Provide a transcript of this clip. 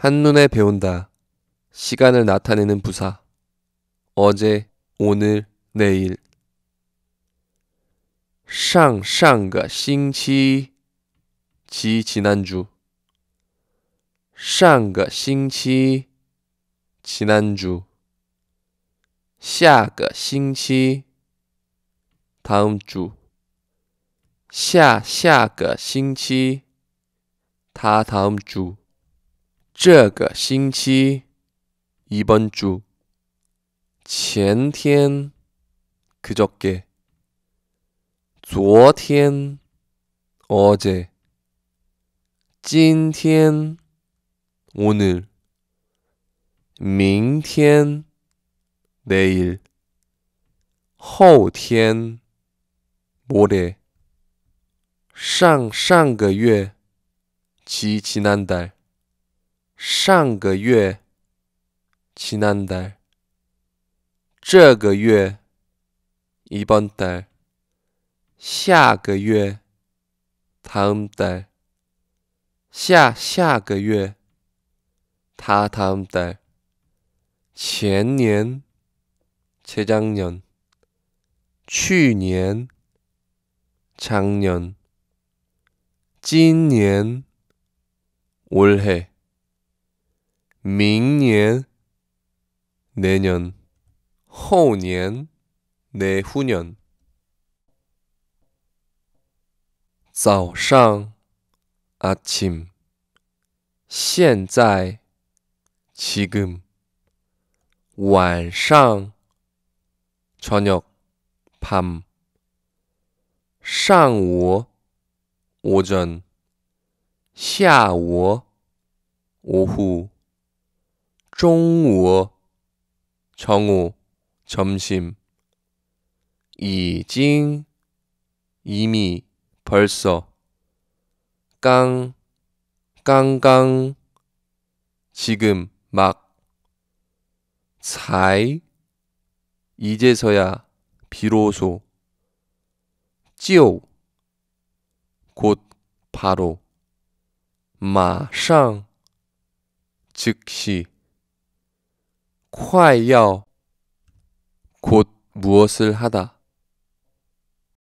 한눈에 배운다. 시간을 나타내는 부사. 어제, 오늘, 내일. 上上个星期,지 지난주. 上个星期, 지난주. 下个星期, 다음 주. 下下个星期,다 다음 주. 这个星期이번 주前天 그저께 昨天 어제 今天 오늘 明天 내일 后天 모레 上上个月지 지난달 上个月지난 달这个月 이번 달下个月 다음 달下下个月다 다음 달前年 재작년 去年 작년 今年 올해 明年 내년 后年 내후년 早上 아침 现在 지금 晚上 저녁 밤上午 오전 下午 오후 중午, 정오, 점심. 이징, 이미, 벌써. 깡, 깡깡, 지금, 막. 잘, 이제서야, 비로소. 찌오, 곧, 바로. 마상, 즉시. 快要곧 무엇을 하다